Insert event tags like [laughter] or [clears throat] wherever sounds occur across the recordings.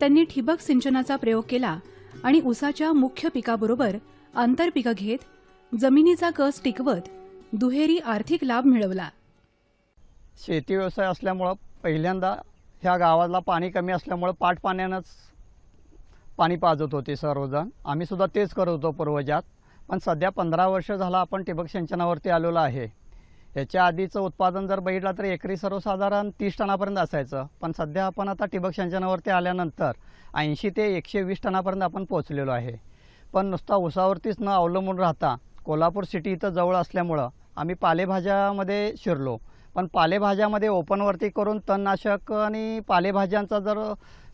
त्यांनी ठिबक सिंचनाचा प्रयोग केला आणि ऊसाच्या मुख्य पिकाबरोबर आंतरपिकं घेत जमिनीचा कस टिकवत दुहेरी आर्थिक लाभ मिळवला शेती व्यवसाय असल्यामुळं पहिल्यांदा ह्या गावाला पाणी कमी असल्यामुळं पाठ पाणी पाजत होते सर्वजण आम्ही सुद्धा तेच करत होतो पूर्वजात पण सध्या पंधरा वर्ष झाला आपण ठिबक सिंचनावरती आलेलो आहे त्याच्या आधीचं उत्पादन जर बघितलं तर एकरी सर्वसाधारण तीस टनापर्यंत असायचं पण सध्या आपण आता ठिबक सिंचनावरती आल्यानंतर ऐंशी ते एकशे वीस टनापर्यंत आपण पोहोचलेलो आहे पण नुसता उसावरतीच न अवलंबून राहता कोल्हापूर सिटी इथं जवळ असल्यामुळं आम्ही पालेभाज्यामध्ये शिरलो पण पालेभाज्यामध्ये ओपनवरती करून तणनाशक आणि पालेभाज्यांचा जर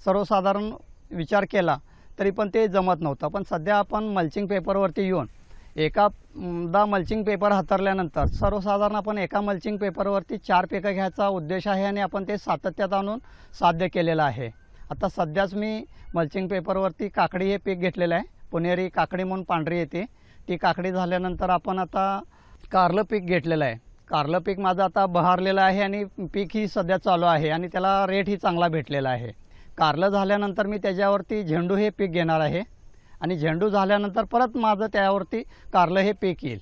सर्वसाधारण विचार केला तरी पण ते जमत नव्हतं पण सध्या आपण मल्चिंग पेपरवरती येऊन एका दा मल्चिंग पेपर हातरल्यानंतर सर्वसाधारण आपण एका मल्चिंग पेपरवरती चार पिकं घ्यायचा उद्देश आहे आणि आपण ते सातत्यात आणून साध्य केलेलं आहे आता सध्याच मी मल्चिंग पेपरवरती काकडी हे पीक घेतलेलं आहे पुणेरी काकडी म्हणून पांढरी येते ती काकडी झाल्यानंतर आपण आता कारलं पीक घेतलेलं आहे कारलं पीक माझं आता बहारलेलं आहे आणि पीक ही सध्या चालू आहे आणि त्याला रेटही चांगला भेटलेला आहे कारलं झाल्यानंतर मी त्याच्यावरती झेंडू हे पीक घेणार आहे आणि झेंडू झाल्यानंतर परत माझं त्यावरती कारलं हे पीक येईल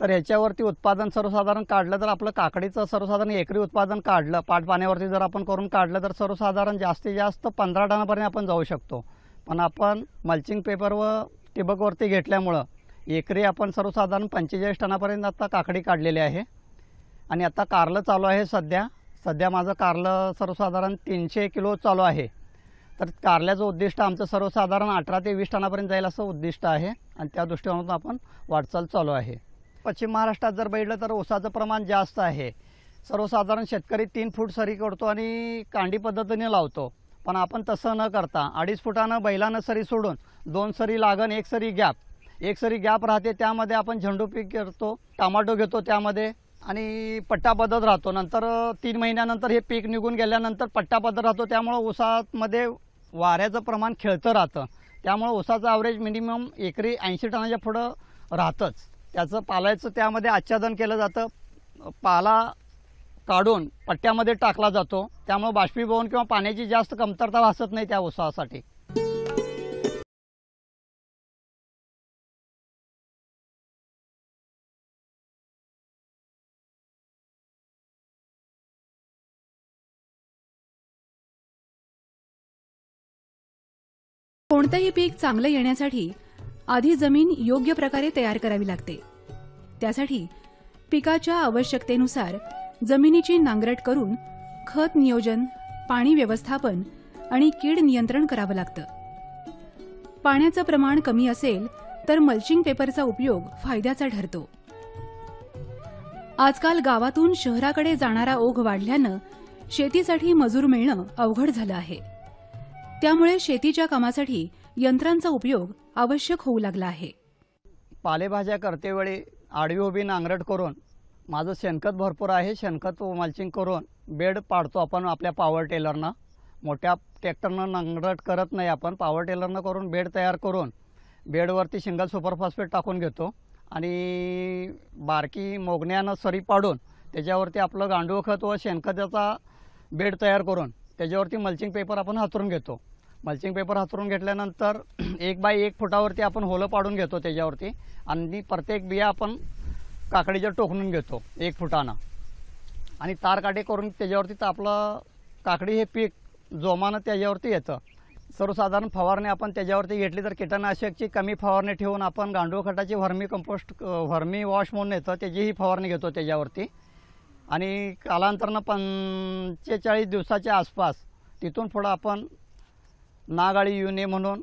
तर ह्याच्यावरती उत्पादन सर्वसाधारण काढलं तर आपलं काकडीचं सर्वसाधारण एकरी उत्पादन काढलं पाठपाण्यावरती जर आपण करून काढलं तर सर्वसाधारण जास्तीत जास्त पंधरा टनापर्यंत आपण जाऊ शकतो पण आपण मल्चिंग पेपर व टिबकवरती घेतल्यामुळं एकरी आपण सर्वसाधारण पंचेचाळीस टनापर्यंत आता काकडी काढलेली आहे आणि आता कारलं चालू आहे सध्या सध्या माझं कारलं सर्वसाधारण तीनशे किलो चालू आहे तर कारल्याचं उद्दिष्ट आमचं सर्वसाधारण अठरा ते वीस टनापर्यंत जाईल असं उद्दिष्ट आहे आणि त्या दृष्टिकोनातून आपण वाटचाल चालू आहे पश्चिम महाराष्ट्रात जर बघितलं तर ओसाचं प्रमाण जास्त आहे सर्वसाधारण शेतकरी तीन फूट सरी करतो आणि कांडी पद्धतीने लावतो पण आपण तसं न करता अडीच फुटानं बैलानं सरी सोडून दोन सरी लागण एक सरी गॅप एक सरी गॅप राहते त्यामध्ये आपण झेंडू पीक करतो टमाटो घेतो त्यामध्ये आणि पट्टा बदल राहतो नंतर तीन महिन्यानंतर हे पीक निघून गेल्यानंतर पट्टा बदलत राहतो त्यामुळं ऊसामध्ये वाऱ्याचं प्रमाण खेळतं राहतं त्यामुळं ऊसाचं ॲव्हरेज मिनिमम एकरी ऐंशी टनाच्या पुढं राहतंच त्याचं पालायचं त्यामध्ये आच्छादन केलं जातं पाला काढून पट्ट्यामध्ये टाकला जातो त्यामुळं बाष्पीभवन किंवा पाण्याची जास्त कमतरता भासत नाही त्या उसासाठी कोणतंही पीक चांगलं येण्यासाठी आधी जमीन योग्य प्रकारे तयार करावी लागते त्यासाठी पिकाच्या आवश्यकतेनुसार जमिनीची नांगरट करून खत नियोजन पाणी व्यवस्थापन आणि कीड नियंत्रण करावं लागतं पाण्याचं प्रमाण कमी असेल तर मल्चिंग पेपरचा उपयोग फायद्याचा ठरतो आजकाल गावातून शहराकडे जाणारा ओघ वाढल्यानं शेतीसाठी मजूर मिळणं अवघड झालं आहे त्यामुळे शेतीच्या कामासाठी यंत्रांचा उपयोग आवश्यक होऊ लागला आहे पालेभाज्या करतेवेळी आडवी उभी नांगरट करून माझं शेणखत भरपूर आहे शेणखत मल्चिंग करून बेड पाडतो आपण आपल्या पॉवर टेलरनं मोठ्या ट्रॅक्टरनं नांगरट करत नाही आपण पॉवर टेलरनं करून बेड तयार करून बेडवरती सुपर सुपरफॉस्फेट टाकून घेतो आणि बारकी मोगण्यानं सरी पाडून त्याच्यावरती आपलं गांडूळ खत व शेणखताचा बेड तयार करून त्याच्यावरती मल्चिंग पेपर आपण हातरून घेतो मल्चिंग पेपर हातरून घेतल्यानंतर [clears throat] एक बाय एक फुटावरती आपण होलं पाडून घेतो त्याच्यावरती आणि प्रत्येक बिया आपण काकडीच्या टोकणून घेतो एक फुटानं आणि तार काटे करून त्याच्यावरती तर आपलं काकडी हे पीक जोमानं त्याच्यावरती येतं सर्वसाधारण फवारणी आपण त्याच्यावरती घेतली तर कीटकनाशकची कमी फवारणी ठेवून आपण गांडूळ खटाची व्हर्मी कंपोस्ट व्हर्मी वॉश म्हणून येतं त्याचीही फवारणी घेतो त्याच्यावरती आणि कालांतरनं पंचेचाळीस दिवसाच्या आसपास तिथून पुढं आपण नागाळी येऊ नये म्हणून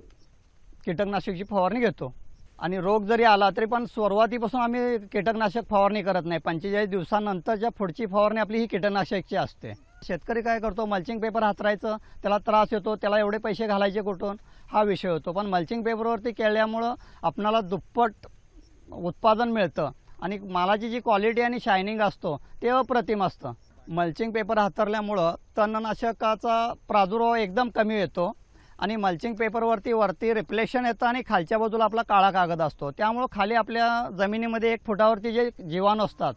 कीटकनाशकची फवारणी घेतो आणि रोग जरी आला तरी पण सुरुवातीपासून आम्ही कीटकनाशक फवारणी करत नाही पंचेचाळीस दिवसानंतरच्या पुढची फवारणी आपली ही कीटकनाशकची असते शेतकरी काय करतो मल्चिंग पेपर हातरायचं त्याला त्रास येतो त्याला एवढे पैसे घालायचे कुठून हा विषय होतो पण मल्चिंग पेपरवरती केल्यामुळं आपणाला दुप्पट उत्पादन मिळतं आणि मालाची जी क्वालिटी आणि शायनिंग असतो ते अप्रतिम असतं मल्चिंग पेपर हातरल्यामुळं तणनाशकाचा प्रादुर्भाव एकदम कमी येतो आणि मल्चिंग पेपरवरती वरती रिफ्लेक्शन येतं आणि खालच्या बाजूला आपला काळा कागद असतो त्यामुळं खाली आपल्या जमिनीमध्ये एक फुटावरती जे जीवाणू असतात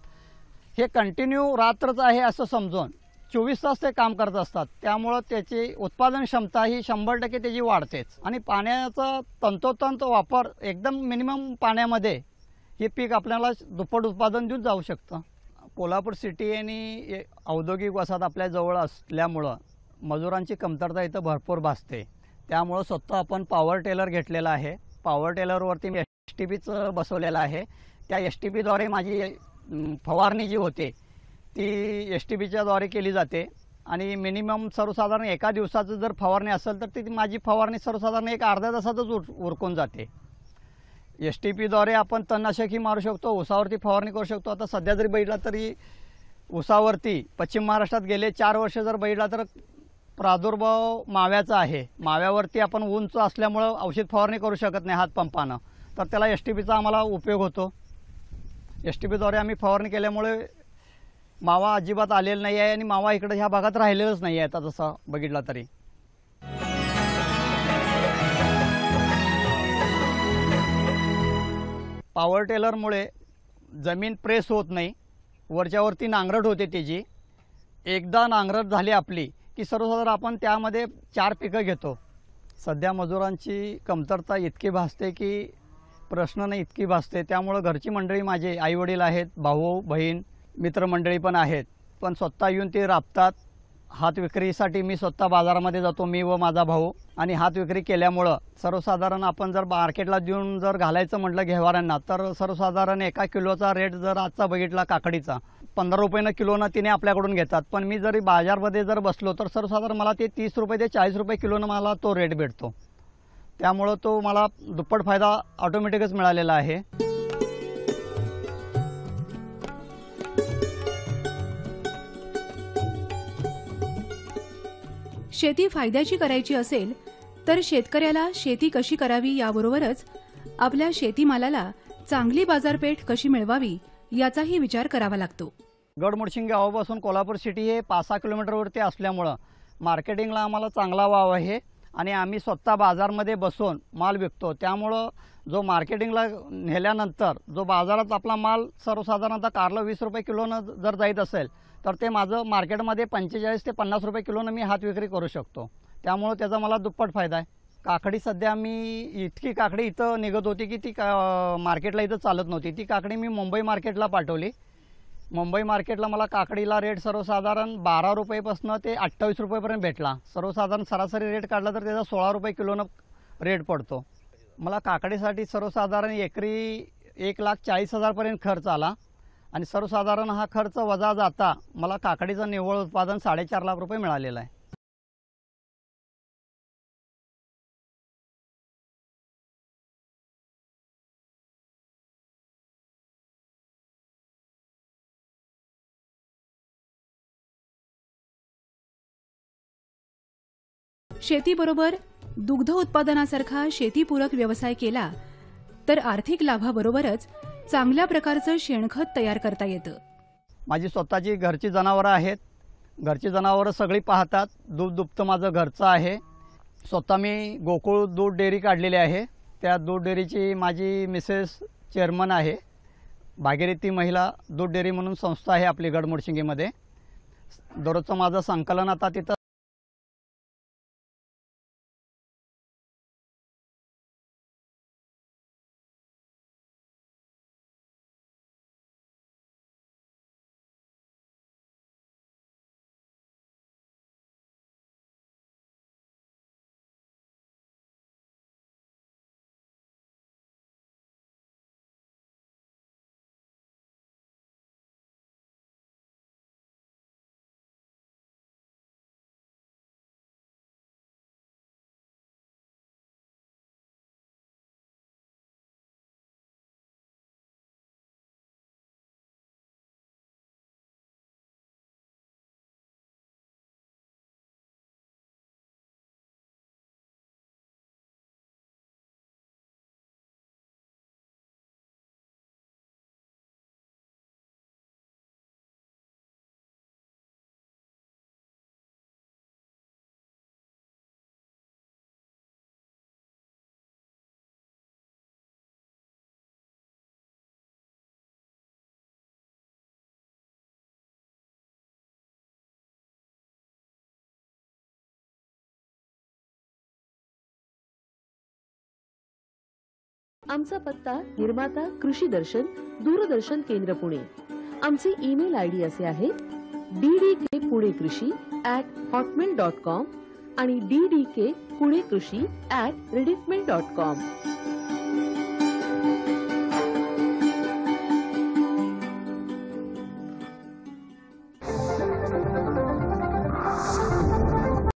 हे कंटिन्यू रात्रच आहे असं समजून चोवीस तास ते काम करत असतात त्यामुळं त्याची उत्पादन क्षमता ही शंभर टक्के त्याची वाढतेच आणि पाण्याचा तंतोतंत वापर एकदम मिनिमम पाण्यामध्ये हे पीक आपल्याला दुप्पट उत्पादन देऊन जाऊ शकतं कोल्हापूर सिटी आणि औद्योगिक वसाहत आपल्या जवळ असल्यामुळं मजुरांची कमतरता इथं भरपूर भासते त्यामुळं स्वतः आपण पॉवर टेलर घेतलेला आहे पॉवर टेलरवरती मी एस टी पीचं बसवलेलं आहे त्या एस टी पीद्वारे माझी फवारणी जी होते ती एस टी पीच्याद्वारे केली जाते आणि मिनिमम सर्वसाधारण एका दिवसाचं जर फवारणी असेल तर ती माझी फवारणी सर्वसाधारण एक अर्ध्या तासातच उर उरकून जाते एस टी पीद्वारे आपण तणनाशकही मारू शकतो उसावरती फवारणी करू शकतो आता सध्या जरी बैठला तरी उसावरती पश्चिम महाराष्ट्रात गेले चार वर्ष जर बैठला तर प्रादुर्भाव माव्याचा आहे माव्यावरती आपण उंच असल्यामुळं औषध फवारणी करू शकत नाही हात तर त्याला एस टी पीचा आम्हाला उपयोग होतो एस टी पीद्वारे आम्ही फवारणी केल्यामुळे मावा अजिबात आलेला नाही आहे आणि मावा इकडे ह्या भागात राहिलेलंच नाही आहे आता जसं बघितला तरी पॉवर टेलरमुळे जमीन प्रेस होत नाही वरच्यावरती नांगरट होते त्याची एकदा नांगरट झाली आपली की सर्वसाधारण आपण त्यामध्ये चार पिकं घेतो सध्या मजुरांची कमतरता इतकी भासते की प्रश्न नाही इतकी भासते त्यामुळं घरची मंडळी माझे आईवडील आहेत भाऊ बहीण मित्रमंडळी पण आहेत पण स्वतः येऊन ते राबतात हात विक्रीसाठी मी स्वतः बाजारामध्ये जातो मी व माझा भाऊ आणि हात विक्री केल्यामुळं सर्वसाधारण आपण जर मार्केटला देऊन जर घालायचं म्हटलं घेवाऱ्यांना तर सर्वसाधारण एका किलोचा रेट जर आजचा बघितला काकडीचा पंधरा रुपयेनं किलोनं तिने आपल्याकडून घेतात पण मी जरी बाजारमध्ये जर बसलो तर सर्वसाधारण मला ते तीस रुपये ते चाळीस रुपये किलोनं मला तो रेट भेटतो त्यामुळं तो मला दुप्पट फायदा ऑटोमॅटिकच मिळालेला आहे शेती फायद्याची करायची असेल तर शेतकऱ्याला शेती कशी करावी याबरोबरच आपल्या शेतीमालाला चांगली बाजारपेठ कशी मिळवावी याचाही विचार करावा लागतो गडमुडशिंग गावापासून कोल्हापूर सिटी हे पाच सहा किलोमीटरवरती असल्यामुळं मार्केटिंगला आम्हाला चांगला वाव आहे आणि आम्ही स्वतः बाजारमध्ये बसून माल विकतो त्यामुळं जो मार्केटिंगला नेल्यानंतर जो बाजारात आपला माल सर्वसाधारणतः कारला वीस रुपये किलोनं जर जाईत असेल तर ते माझं मार्केटमध्ये पंचेचाळीस ते पन्नास रुपये किलोनं मी हात विक्री करू शकतो त्यामुळं त्याचा मला दुप्पट फायदा आहे काकडी सध्या मी इतकी काकडी इथं निघत होती की ती का मार्केटला इथं चालत नव्हती ती काकडी मी मुंबई मार्केटला पाठवली मुंबई मार्केटला मला काकडीला रेट सर्वसाधारण बारा रुपयेपासून ते अठ्ठावीस रुपयेपर्यंत भेटला सर्वसाधारण सरासरी रेट काढला तर त्याचा सोळा रुपये किलोनं रेट पडतो मला काकडीसाठी सर्वसाधारण एकरी एक लाख चाळीस हजारपर्यंत खर्च आला आणि सर्वसाधारण हा खर्च वजा जाता मला काकडीचं निव्वळ उत्पादन साडेचार लाख रुपये मिळालेलं आहे शेतीबरोबर दुग्ध उत्पादनासारखा शेतीपूरक व्यवसाय केला तर आर्थिक लाभाबरोबरच चांगल्या प्रकारचं शेणखत तयार करता येतं माझी स्वतःची घरची जनावरं आहेत घरची जनावरं सगळी पाहतात दूध दुभतं माझं घरचं आहे स्वतः मी गोकुळ दूध डेअरी काढलेली आहे त्या दूध डेअरीची माझी मिसेस चेअरमन आहे भागीरथी महिला दूध डेअरी म्हणून संस्था आहे आपली गडमोडशिंगीमध्ये दररोजचं माझं संकलन आता तिथं आमचा पत्ता निर्माता कृषी दर्शन दूरदर्शन केंद्र पुणे आमचे ईमेल आय डी असे आहे डी डी के पुणे कृषी ऍट हॉटमेल डॉट कॉम आणि डी डी के पुणे कृषी ऍट रेडिफमेल डॉट कॉम